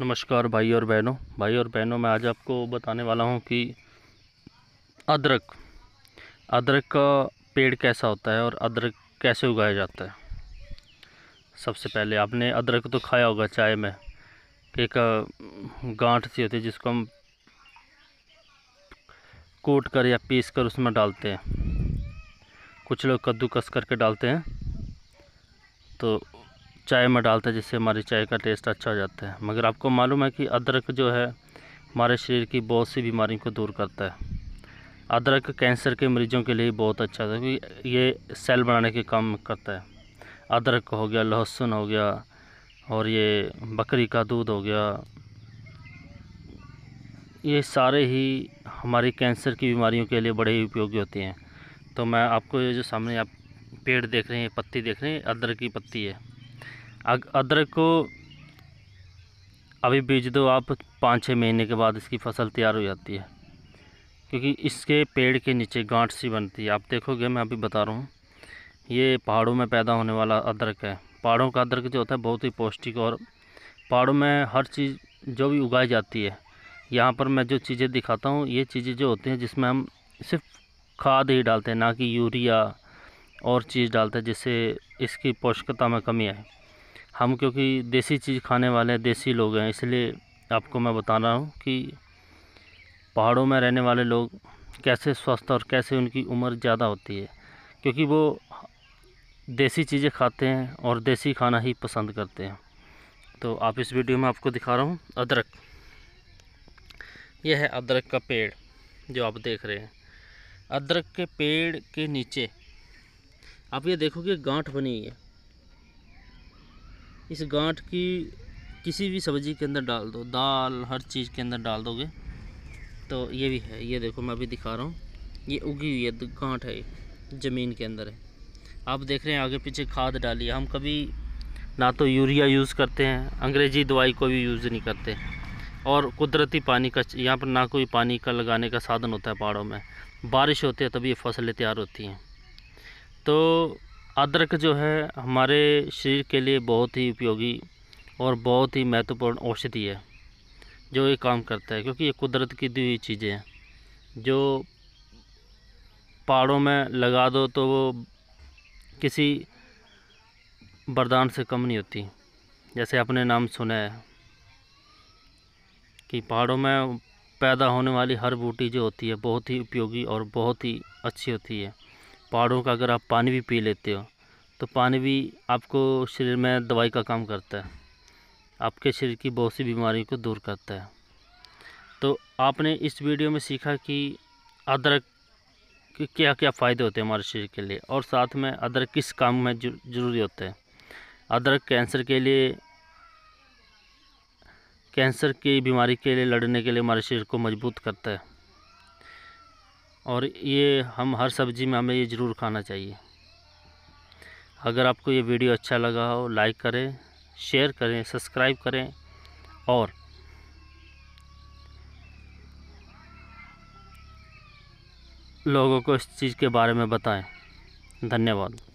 नमस्कार भाई और बहनों भाई और बहनों मैं आज आपको बताने वाला हूँ कि अदरक अदरक का पेड़ कैसा होता है और अदरक कैसे उगाया जाता है सबसे पहले आपने अदरक तो खाया होगा चाय में एक गांठ सी होती है जिसको हम कोट कर या पीस कर उसमें डालते हैं कुछ लोग कद्दूकस करके डालते हैं तो चाय में डालते हैं जिससे हमारी चाय का टेस्ट अच्छा हो जाता है मगर आपको मालूम है कि अदरक जो है हमारे शरीर की बहुत सी बीमारियों को दूर करता है अदरक कैंसर के मरीज़ों के लिए बहुत अच्छा है क्योंकि ये सेल बनाने के काम करता है अदरक हो गया लहसुन हो गया और ये बकरी का दूध हो गया ये सारे ही हमारी कैंसर की बीमारियों के लिए बड़े ही उपयोगी होते हैं तो मैं आपको ये जो सामने आप पेड़ देख रहे हैं पत्ती देख रहे हैं अदरक की पत्ती है अदरक को अभी बीज दो आप पाँच छः महीने के बाद इसकी फसल तैयार हो जाती है क्योंकि इसके पेड़ के नीचे गांठ सी बनती है आप देखोगे मैं अभी बता रहा हूँ ये पहाड़ों में पैदा होने वाला अदरक है पहाड़ों का अदरक जो होता है बहुत ही पौष्टिक और पहाड़ों में हर चीज़ जो भी उगाई जाती है यहाँ पर मैं जो चीज़ें दिखाता हूँ ये चीज़ें जो होती हैं जिसमें हम सिर्फ खाद ही डालते हैं ना कि यूरिया और चीज़ डालते हैं जिससे इसकी पौष्टिकता में कमी आए हम क्योंकि देसी चीज़ खाने वाले हैं देसी लोग हैं इसलिए आपको मैं बता रहा हूँ कि पहाड़ों में रहने वाले लोग कैसे स्वस्थ और कैसे उनकी उम्र ज़्यादा होती है क्योंकि वो देसी चीज़ें खाते हैं और देसी खाना ही पसंद करते हैं तो आप इस वीडियो में आपको दिखा रहा हूँ अदरक यह है अदरक का पेड़ जो आप देख रहे हैं अदरक के पेड़ के नीचे आप ये देखोगे गांठ बनी है इस गांठ की किसी भी सब्जी के अंदर डाल दो दाल हर चीज़ के अंदर डाल दोगे तो ये भी है ये देखो मैं अभी दिखा रहा हूँ ये उगी हुई है गांठ है ज़मीन के अंदर है आप देख रहे हैं आगे पीछे खाद डाली हम कभी ना तो यूरिया यूज़ करते हैं अंग्रेज़ी दवाई को भी यूज़ नहीं करते और कुदरती पानी का यहाँ पर ना कोई पानी का लगाने का साधन होता है पहाड़ों में बारिश होती है तभी ये फसलें तैयार होती हैं तो अदरक जो है हमारे शरीर के लिए बहुत ही उपयोगी और बहुत ही महत्वपूर्ण औषधि है जो ये काम करता है क्योंकि ये कुदरत की दी हुई चीज़ें हैं जो पहाड़ों में लगा दो तो वो किसी वरदान से कम नहीं होती जैसे आपने नाम सुना है कि पहाड़ों में पैदा होने वाली हर बूटी जो होती है बहुत ही उपयोगी और बहुत ही अच्छी होती है पहाड़ों का अगर आप पानी भी पी लेते हो तो पानी भी आपको शरीर में दवाई का काम करता है आपके शरीर की बहुत सी बीमारियों को दूर करता है तो आपने इस वीडियो में सीखा कि अदरक के क्या क्या फ़ायदे होते हैं हमारे शरीर के लिए और साथ में अदरक किस काम में ज़रूरी होता है अदरक कैंसर के लिए कैंसर की बीमारी के लिए लड़ने के लिए हमारे शरीर को मजबूत करता है और ये हम हर सब्ज़ी में हमें ये ज़रूर खाना चाहिए अगर आपको ये वीडियो अच्छा लगा हो लाइक करें शेयर करें सब्सक्राइब करें और लोगों को इस चीज़ के बारे में बताएं धन्यवाद